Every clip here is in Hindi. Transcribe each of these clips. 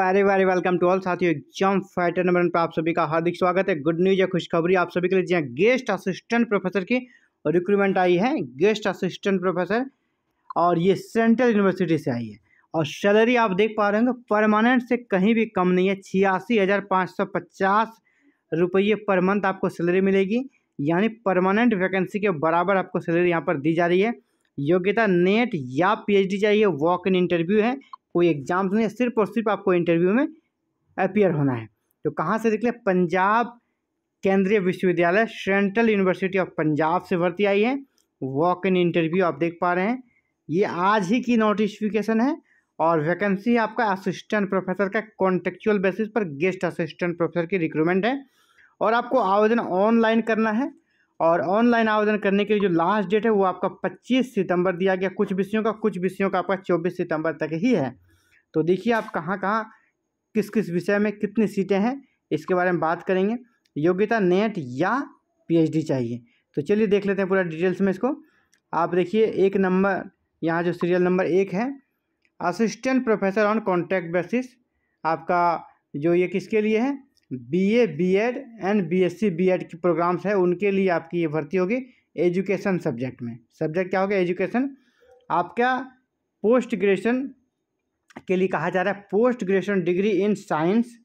very very welcome to all साथियों एग्जाम फाइटर नंबर वन पर आप सभी का हार्दिक स्वागत है गुड न्यूज या खुशखबरी आप सभी के लिए जहाँ गेस्ट असिस्टेंट प्रोफेसर की रिक्रूटमेंट आई है गेस्ट असिस्टेंट प्रोफेसर और ये सेंट्रल यूनिवर्सिटी से आई है और सैलरी आप देख पा रहे होंगे परमानेंट से कहीं भी कम नहीं है छियासी हज़ार पाँच सौ पचास रुपये पर मंथ आपको सैलरी मिलेगी यानी परमानेंट वैकेंसी के बराबर आपको सैलरी यहाँ पर दी जा रही है योग्यता नेट या पीएचडी चाहिए वॉक इन इंटरव्यू है कोई एग्जाम्स नहीं सिर्फ और सिर्फ आपको इंटरव्यू में अपियर होना है तो कहाँ से निकले पंजाब केंद्रीय विश्वविद्यालय सेंट्रल यूनिवर्सिटी ऑफ पंजाब से भर्ती आई है वॉक इन इंटरव्यू आप देख पा रहे हैं ये आज ही की नोटिफिकेशन है और वैकेंसी आपका असिस्टेंट प्रोफेसर का कॉन्टेक्चुअल बेसिस पर गेस्ट असिस्टेंट प्रोफेसर की रिक्रूटमेंट है और आपको आवेदन ऑनलाइन करना है और ऑनलाइन आवेदन करने के लिए जो लास्ट डेट है वो आपका 25 सितंबर दिया गया कुछ विषयों का कुछ विषयों का आपका 24 सितंबर तक ही है तो देखिए आप कहाँ कहाँ किस किस विषय में कितनी सीटें हैं इसके बारे में बात करेंगे योग्यता नेट या पीएचडी चाहिए तो चलिए देख लेते हैं पूरा डिटेल्स में इसको आप देखिए एक नंबर यहाँ जो सीरियल नंबर एक है assistant professor on contract basis आपका जो ये किसके लिए है BA BEd and BSc BEd की प्रोग्राम्स हैं उनके लिए आपकी ये भर्ती होगी एजुकेशन सब्जेक्ट में सब्जेक्ट क्या होगा एजुकेशन आपका पोस्ट ग्रेजुएशन के लिए कहा जा रहा है post graduation degree in science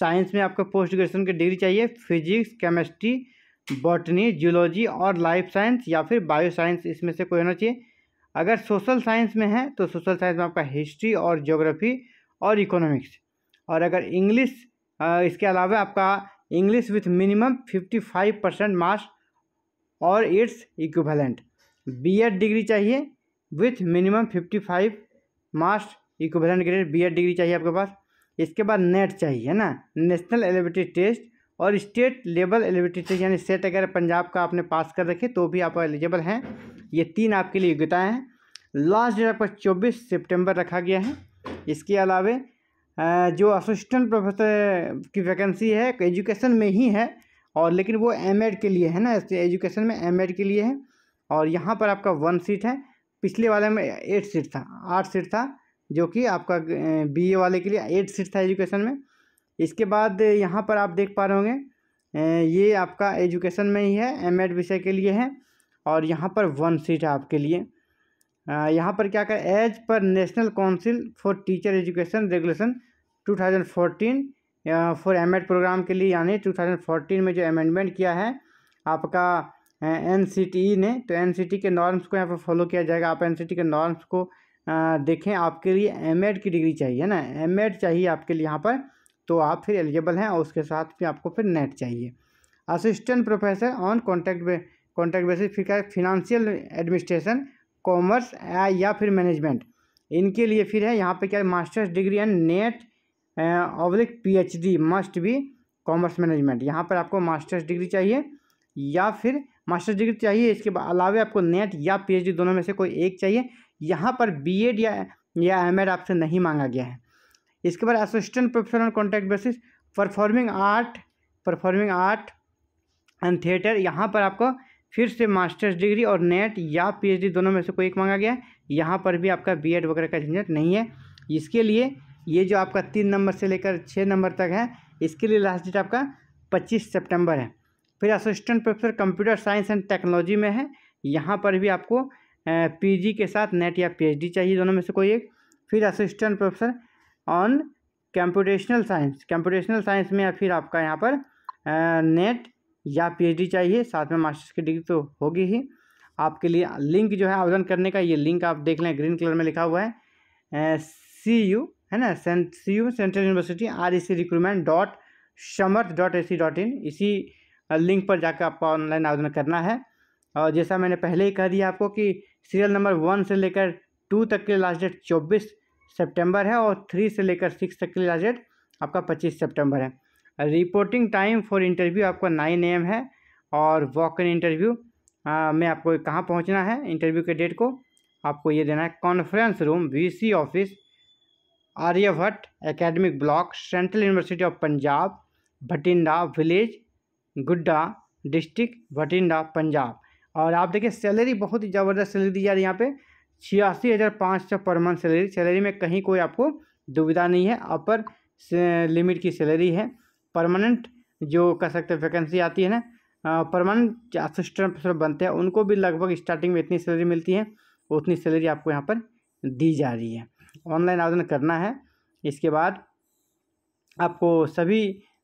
science में आपको पोस्ट ग्रेजुएशन की डिग्री चाहिए फिजिक्स केमिस्ट्री बॉटनी जियोलॉजी और लाइफ साइंस या फिर बायो साइंस इसमें से कोई होना चाहिए अगर सोशल साइंस में है तो सोशल साइंस में आपका हिस्ट्री और जोग्राफी और इकोनॉमिक्स और अगर इंग्लिश इसके अलावा आपका English with minimum fifty five percent marks और इट्स इक्विवेलेंट बीएड डिग्री चाहिए with minimum fifty five marks equivalent grade B degree चाहिए आपके पास इसके बाद नेट चाहिए ना नेशनल एलिबिटी टेस्ट और स्टेट लेवल एलिबिटी टेस्ट यानी सेट अगर पंजाब का आपने पास कर रखे तो भी आप एलिजिबल हैं ये तीन आपके लिए योग्यताएँ हैं लास्ट डेट आपका चौबीस सेप्टेम्बर रखा गया है इसके अलावे जो असिस्टेंट प्रोफेसर की वैकेंसी है एजुकेशन में ही है और लेकिन वो एम के लिए है ना एजुकेशन में एम के लिए है और यहाँ पर आपका वन सीट है पिछले वाले में एट सीट था आठ सीट था जो कि आपका बीए वाले के लिए एट सीट था एजुकेशन में इसके बाद यहाँ पर आप देख पा रहे होंगे ये आपका एजुकेशन में ही है एम विषय के लिए है और यहाँ पर वन सीट है आपके लिए यहाँ पर क्या कर एज पर national council for teacher education regulation 2014 for M programme के लिए यानी 2014 में जो अमेंडमेंट किया है आपका एन e ने तो एन e के नॉर्म्स को यहाँ पर फॉलो किया जाएगा आप एन e के नॉर्म्स को देखें आपके लिए एम की डिग्री चाहिए ना एम चाहिए आपके लिए यहाँ पर तो आप फिर एलिजिबल हैं और उसके साथ भी आपको फिर नेट चाहिए असिस्टेंट प्रोफेसर ऑन कॉन्टैक्ट बे कॉन्टैक्ट बेसिस फिर क्या फिनंशियल एडमिनिस्ट्रेशन कॉमर्स या फिर मैनेजमेंट इनके लिए फिर है यहाँ पे क्या master's degree and NET oblique PhD must be commerce management यहाँ पर आपको मास्टर्स डिग्री चाहिए या फिर मास्टर्स डिग्री चाहिए इसके अलावा आपको नेट या पी दोनों में से कोई एक चाहिए यहाँ पर बी या या एम आपसे नहीं मांगा गया है इसके बाद assistant professor on contract basis performing art performing art and theatre यहाँ पर आपको फिर से मास्टर्स डिग्री और नेट या पीएचडी दोनों में से कोई एक मांगा गया है यहाँ पर भी आपका बीएड वगैरह का झंझट नहीं है इसके लिए ये जो आपका तीन नंबर से लेकर छः नंबर तक है इसके लिए लास्ट डेट आपका पच्चीस सितंबर है फिर assistant professor computer science and technology में है यहाँ पर भी आपको पीजी के साथ नेट या पीएचडी चाहिए दोनों में से कोई एक फिर assistant professor on computational science computational science में या फिर आपका यहाँ पर नेट या पीएचडी चाहिए साथ में मास्टर्स की डिग्री तो होगी ही आपके लिए लिंक जो है आवेदन करने का ये लिंक आप देख लें ग्रीन कलर में लिखा हुआ है सी यू है ना C U central university R E C recruitment dot Samarth dot A C dot in इसी लिंक पर जाकर आपको ऑनलाइन आवेदन करना है और जैसा मैंने पहले ही कह दिया आपको कि सीरियल नंबर वन से लेकर टू तक के लास्ट डेट चौबीस सेप्टेम्बर है और थ्री से लेकर सिक्स तक के लास्ट डेट आपका पच्चीस सेप्टेम्बर है रिपोर्टिंग टाइम फॉर इंटरव्यू आपका नाइन एम है और वॉक इन इंटरव्यू में आपको कहाँ पहुँचना है इंटरव्यू के डेट को आपको ये देना है conference room VC office Aryabhatta academic block central university of Punjab Bathinda village Gudda district Bathinda Punjab और आप देखिए सैलरी बहुत ही ज़बरदस्त सैलरी दी जा रही है यहाँ पे छियासी हज़ार पाँच सौ पर मंथ सैलरी सैलरी में कहीं कोई आपको दुविधा नहीं है अपर लिमिट की सैलरी है परमानेंट जो कह सकते हैं वैकेंसी आती है ना परमानेंट असिस्टेंट प्रोफेसर बनते हैं उनको भी लगभग स्टार्टिंग में इतनी सैलरी मिलती है उतनी सैलरी आपको यहाँ पर दी जा रही है ऑनलाइन आवेदन करना है इसके बाद आपको सभी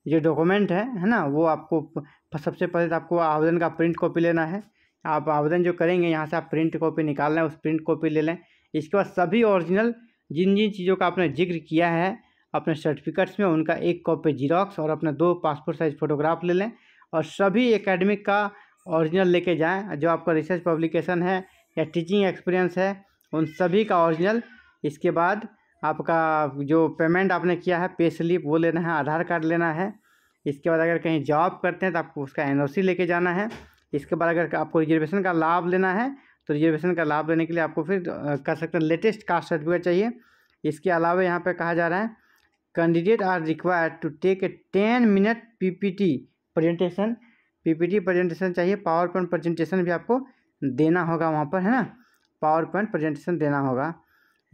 जो डॉक्यूमेंट है है ना वो आपको सबसे पहले तो आपको आवेदन का प्रिंट कॉपी लेना है आप आवेदन जो करेंगे यहाँ से आप प्रिंट कॉपी निकाल लें उस प्रिंट कॉपी ले लें इसके बाद सभी ओरिजिनल जिन जिन चीज़ों का आपने जिक्र किया है अपने सर्टिफिकेट्स में उनका एक कॉपी जीरोक्स और अपना दो पासपोर्ट साइज़ फ़ोटोग्राफ ले लें और सभी एकेडमिक का ओरिजिनल लेके जाएं जो आपका रिसर्च पब्लिकेशन है या टीचिंग एक्सपीरियंस है उन सभी का ओरिजिनल इसके बाद आपका जो पेमेंट आपने किया है पे स्लिप वो लेना है आधार कार्ड लेना है इसके बाद अगर कहीं जॉब करते हैं तो आपको उसका एन लेके जाना है इसके बाद अगर आपको रिजर्वेशन का लाभ लेना है तो रिजर्वेशन का लाभ लेने के लिए आपको फिर कर सकते हैं लेटेस्ट कास्ट सर्टिफिकेट चाहिए इसके अलावा यहाँ पर कहा जा रहा है candidate are required to take a ten minute PPT presentation PPT presentation चाहिए पावर पॉइंट प्रेजेंटेशन भी आपको देना होगा वहाँ पर है ना पावर पॉइंट प्रेजेंटेशन देना होगा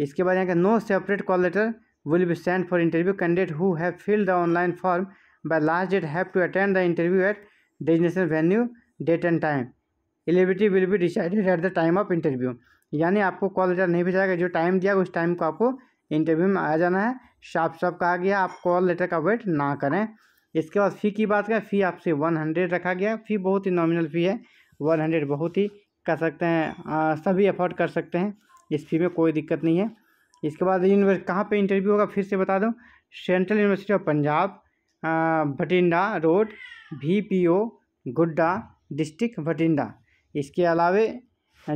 इसके बाद यहाँ का no separate call letter will be send for interview candidate who have fill the online form by last date have to attend the interview at designation venue date and time eligibility will be decided at the time of interview यानी आपको कॉल लेटर नहीं भेजा गया जो टाइम दिया उस टाइम को आपको इंटरव्यू में आ जाना है साफ साफ कहा गया आप कॉल लेटर का वेट ना करें इसके बाद फ़ी की बात करें फ़ी आपसे वन हंड्रेड रखा गया फ़ी बहुत ही नॉमिनल फ़ी है वन हंड्रेड बहुत ही कर सकते हैं सभी अफोर्ड कर सकते हैं इस फ़ी में कोई दिक्कत नहीं है इसके बाद यूनिवर्स कहाँ पे इंटरव्यू होगा फिर से बता दूँ central university of Punjab Bhatinda road V P O Ghudda district Bathinda इसके अलावे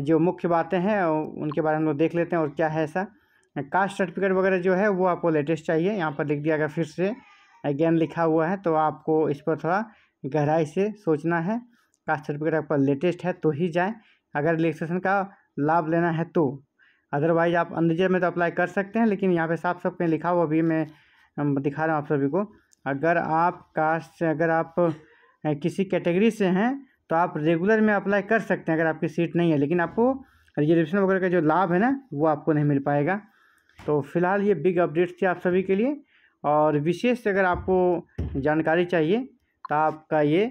जो मुख्य बातें हैं उनके बारे में लोग देख लेते हैं और क्या है ऐसा कास्ट सर्टिफिकेट वगैरह जो है वो आपको लेटेस्ट चाहिए यहाँ पर लिख दिया अगर फिर से अगेन लिखा हुआ है तो आपको इस पर थोड़ा गहराई से सोचना है कास्ट सर्टिफिकेट आपका लेटेस्ट है तो ही जाएँ अगर रिलेक्सेशन का लाभ लेना है तो अदरवाइज आप अंदर में तो अप्लाई कर सकते हैं लेकिन यहाँ पे साफ साफ कहीं लिखा हुआ अभी मैं दिखा रहा हूँ आप सभी को अगर आप कास्ट अगर आप किसी कैटेगरी से हैं तो आप रेगुलर में अप्लाई कर सकते हैं अगर आपकी सीट नहीं है लेकिन आपको रिजर्वेशन वगैरह का जो लाभ है ना वो आपको नहीं मिल पाएगा तो फिलहाल ये बिग अपडेट्स थी आप सभी के लिए और विशेष अगर आपको जानकारी चाहिए तो आपका ये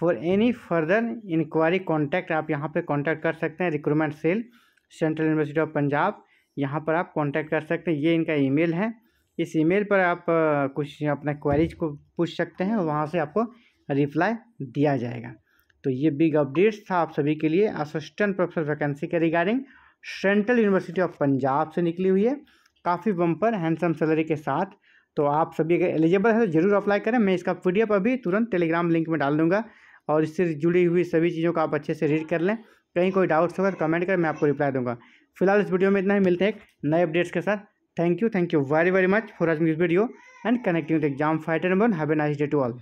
for any further inquiry contact आप यहाँ पर कॉन्टैक्ट कर सकते हैं recruitment cell central university of Punjab यहाँ पर आप कांटेक्ट कर सकते हैं ये इनका ईमेल है इस ईमेल पर आप कुछ अपना क्वारीज को पूछ सकते हैं वहाँ से आपको रिप्लाई दिया जाएगा तो ये बिग अपडेट्स था आप सभी के लिए असिस्टेंट प्रोफेसर वैकेंसी के regarding central university of Punjab से निकली हुई है काफ़ी बम्पर हैंडसम सैलरी के साथ तो आप सभी अगर एलिजिबल है तो जरूर अप्लाई करें मैं इसका पी अभी तुरंत टेलीग्राम लिंक में डाल दूंगा और इससे जुड़ी हुई सभी चीज़ों को आप अच्छे से रीड कर लें कहीं कोई डाउट्स होगा तो कमेंट करें मैं आपको रिप्लाई दूंगा फिलहाल इस वीडियो में इतना ही मिलते हैं नए अपडेट्स के साथ thank you thank you very very much for watching this video and connecting with Exam fighter number have a nice day to all